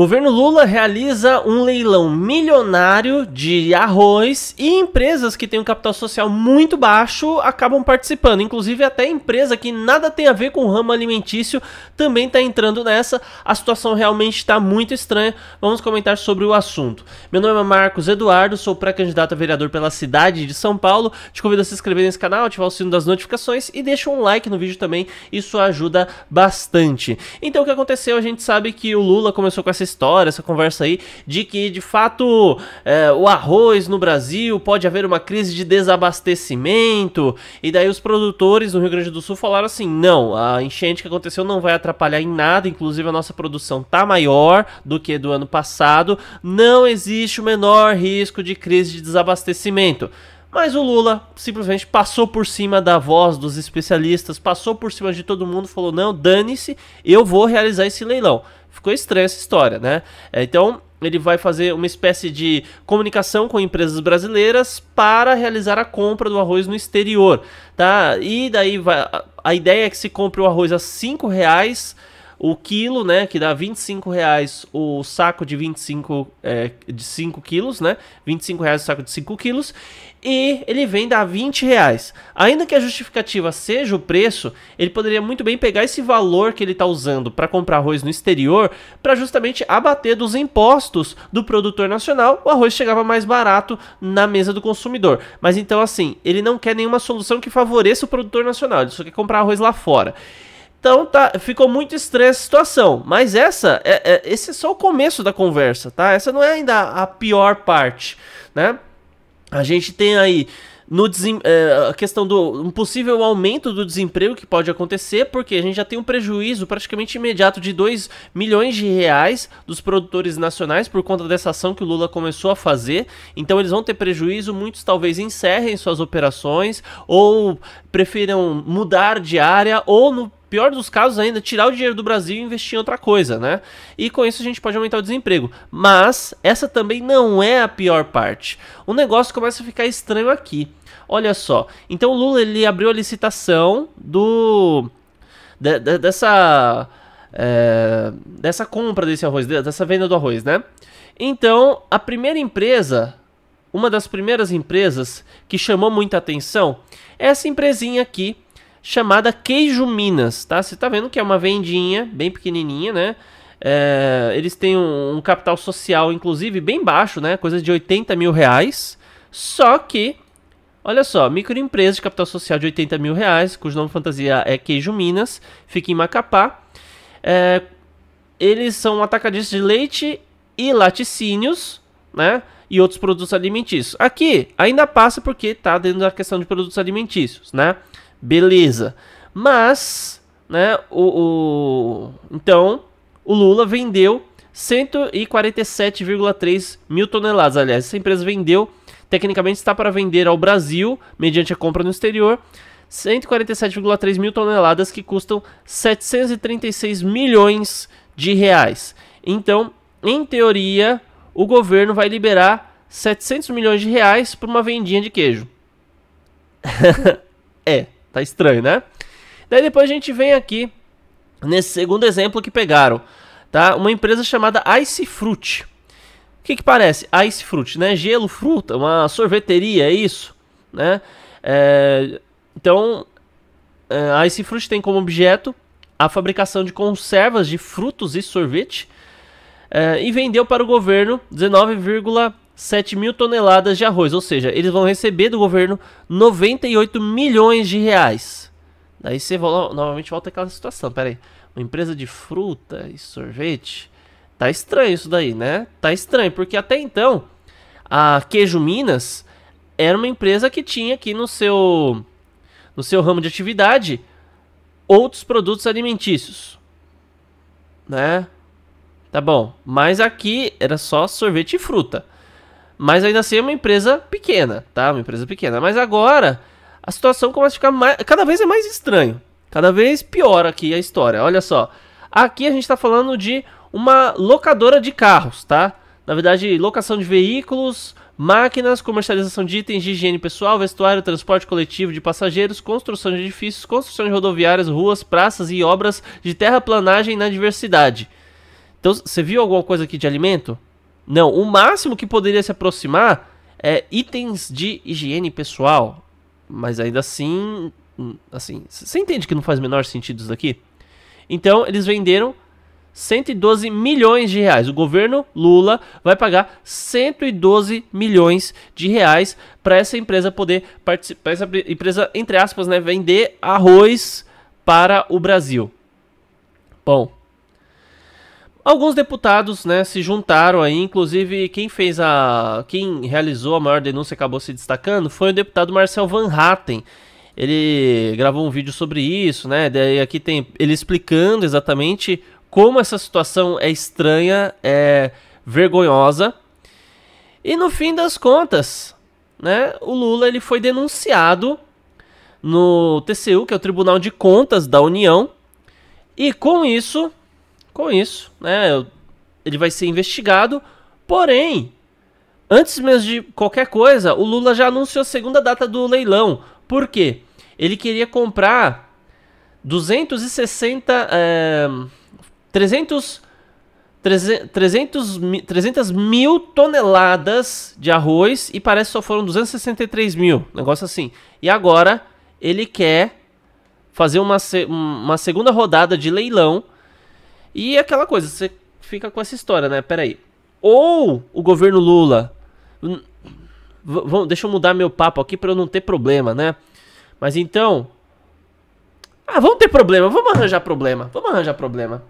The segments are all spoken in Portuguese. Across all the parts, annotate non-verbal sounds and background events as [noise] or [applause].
Governo Lula realiza um leilão milionário de arroz e empresas que têm um capital social muito baixo acabam participando. Inclusive, até empresa que nada tem a ver com o ramo alimentício também está entrando nessa. A situação realmente está muito estranha. Vamos comentar sobre o assunto. Meu nome é Marcos Eduardo, sou pré-candidato a vereador pela cidade de São Paulo. Te convido a se inscrever nesse canal, ativar o sino das notificações e deixa um like no vídeo também. Isso ajuda bastante. Então, o que aconteceu? A gente sabe que o Lula começou com essa história, essa conversa aí, de que de fato é, o arroz no Brasil pode haver uma crise de desabastecimento. E daí os produtores no Rio Grande do Sul falaram assim: não, a enchente que aconteceu não vai atrapalhar em nada, inclusive a nossa produção tá maior do que do ano passado, não existe o menor risco de crise de desabastecimento. Mas o Lula simplesmente passou por cima da voz dos especialistas, passou por cima de todo mundo, falou: não, dane-se, eu vou realizar esse leilão. Ficou estranha essa história, né? É, então, ele vai fazer uma espécie de comunicação com empresas brasileiras para realizar a compra do arroz no exterior, tá? E daí vai, a ideia é que se compre o arroz a cinco reais o quilo, né, que dá 25 reais o saco de 25 é, de 5 quilos, né, 25 reais o saco de 5 quilos, e ele vende a 20 reais. Ainda que a justificativa seja o preço, ele poderia muito bem pegar esse valor que ele está usando para comprar arroz no exterior, para justamente abater dos impostos do produtor nacional, o arroz chegava mais barato na mesa do consumidor. Mas então assim, ele não quer nenhuma solução que favoreça o produtor nacional, ele só quer comprar arroz lá fora. Então tá, ficou muito estranha a situação. Mas essa, é, é, esse é só o começo da conversa, tá? Essa não é ainda a pior parte, né? A gente tem aí no desem, é, a questão do um possível aumento do desemprego que pode acontecer, porque a gente já tem um prejuízo praticamente imediato de 2 milhões de reais dos produtores nacionais por conta dessa ação que o Lula começou a fazer. Então eles vão ter prejuízo, muitos talvez encerrem suas operações ou prefiram mudar de área ou no Pior dos casos ainda, tirar o dinheiro do Brasil e investir em outra coisa, né? E com isso a gente pode aumentar o desemprego. Mas essa também não é a pior parte. O negócio começa a ficar estranho aqui. Olha só. Então o Lula ele abriu a licitação do de, de, dessa é, dessa compra desse arroz, dessa venda do arroz, né? Então, a primeira empresa, uma das primeiras empresas que chamou muita atenção, é essa empresinha aqui, chamada Queijo Minas, tá? Você está vendo que é uma vendinha bem pequenininha, né? É, eles têm um, um, capital social, inclusive, bem baixo, né? Coisa de 80 mil reais. Só que, olha só, microempresa de capital social de 80 mil reais, cujo nome fantasia é Queijo Minas, fica em Macapá. É, eles são atacadistas de leite e laticínios, né? E outros produtos alimentícios. Aqui ainda passa porque está dentro da questão de produtos alimentícios, né? Beleza. Mas, né, o, o então, o Lula vendeu 147,3 mil toneladas. Aliás, essa empresa vendeu, tecnicamente está para vender ao Brasil, mediante a compra no exterior, 147,3 mil toneladas que custam 736 milhões de reais. Então, em teoria, o governo vai liberar 700 milhões de reais para uma vendinha de queijo. [laughs] é. Tá estranho, né? Daí depois a gente vem aqui nesse segundo exemplo que pegaram, tá? Uma empresa chamada Ice Fruit. O que que parece? Ice Fruit, né? Gelo, fruta, uma sorveteria, é isso, né? É... então, a é, Ice Fruit tem como objeto a fabricação de conservas de frutos e sorvete é, e vendeu para o governo 19,5 7 mil toneladas de arroz, ou seja, eles vão receber do governo 98 milhões de reais. Daí você volta, novamente volta aquela situação, Pera aí, uma empresa de fruta e sorvete, tá estranho isso daí, né? Tá estranho, porque até então a Queijo Minas era uma empresa que tinha aqui no seu no seu ramo de atividade outros produtos alimentícios, né? Tá bom, mas aqui era só sorvete e fruta. Mas ainda assim é uma empresa pequena, tá? Uma empresa pequena. Mas agora a situação começa a ficar mais, cada vez é mais estranho. Cada vez pior aqui a história. Olha só. Aqui a gente está falando de uma locadora de carros, tá? Na verdade, locação de veículos, máquinas, comercialização de itens de higiene pessoal, vestuário, transporte coletivo de passageiros, construção de edifícios, construção de rodoviárias, ruas, praças e obras de terraplanagem na diversidade. Então, você viu alguma coisa aqui de alimento? Não, o máximo que poderia se aproximar é itens de higiene pessoal. Mas ainda assim, hum, assim, você entende que não faz menor sentido isso daqui? Então, eles venderam 112 milhões de reais. O governo Lula vai pagar 112 milhões de reais para essa empresa poder participar, essa empresa entre aspas, né, vender arroz para o Brasil. Bom, Alguns deputados, né, se juntaram aí, inclusive quem fez a, quem realizou a maior denúncia acabou se destacando foi o deputado Marcel Van Hatten. Ele gravou um vídeo sobre isso, né? Daí aqui tem ele explicando exatamente como essa situação é estranha, é vergonhosa. E no fim das contas, né, o Lula ele foi denunciado no TCU, que é o Tribunal de Contas da União, e com isso com isso, né? Ele vai ser investigado, porém, antes mesmo de qualquer coisa, o Lula já anunciou a segunda data do leilão. Por quê? Ele queria comprar 260. É, 300. 300, 300 mil toneladas de arroz e parece que só foram 263 mil, negócio assim. E agora ele quer fazer uma, uma segunda rodada de leilão e aquela coisa, você fica com essa história, né? Peraí. Ou o governo Lula. Hum, vão deixa eu mudar meu papo aqui para eu não ter problema, né? Mas então. Ah, vamos ter problema, vamos arranjar problema, vamos arranjar problema.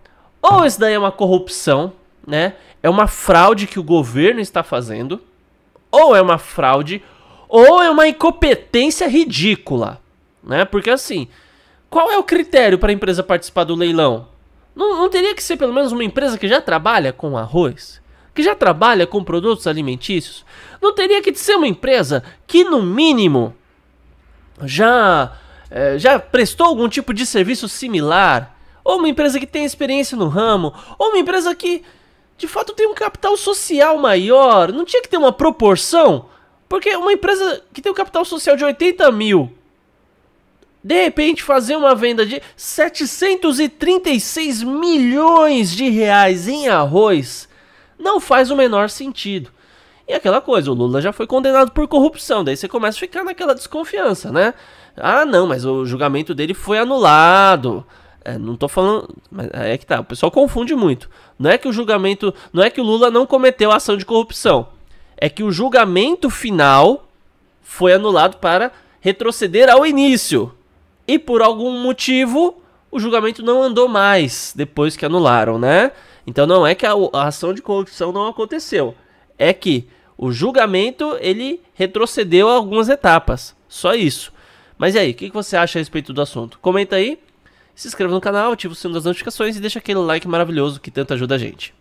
Ou isso daí é uma corrupção, né? É uma fraude que o governo está fazendo. Ou é uma fraude, ou é uma incompetência ridícula, né? Porque assim, qual é o critério para a empresa participar do leilão? Não, não teria que ser pelo menos uma empresa que já trabalha com arroz? Que já trabalha com produtos alimentícios? Não teria que ser uma empresa que, no mínimo, já, é, já prestou algum tipo de serviço similar? Ou uma empresa que tem experiência no ramo? Ou uma empresa que, de fato, tem um capital social maior? Não tinha que ter uma proporção? Porque uma empresa que tem um capital social de 80 mil de repente fazer uma venda de 736 milhões de reais em arroz não faz o menor sentido. E aquela coisa, o Lula já foi condenado por corrupção, daí você começa a ficar naquela desconfiança, né? Ah, não, mas o julgamento dele foi anulado. É, não tô falando. Mas é que tá, o pessoal confunde muito. Não é que o julgamento. Não é que o Lula não cometeu ação de corrupção. É que o julgamento final foi anulado para retroceder ao início. E por algum motivo, o julgamento não andou mais depois que anularam, né? Então não é que a, ação de corrupção não aconteceu, é que o julgamento ele retrocedeu algumas etapas, só isso. Mas e aí, o que, que você acha a respeito do assunto? Comenta aí, se inscreva no canal, ativa o sino das notificações e deixa aquele like maravilhoso que tanto ajuda a gente.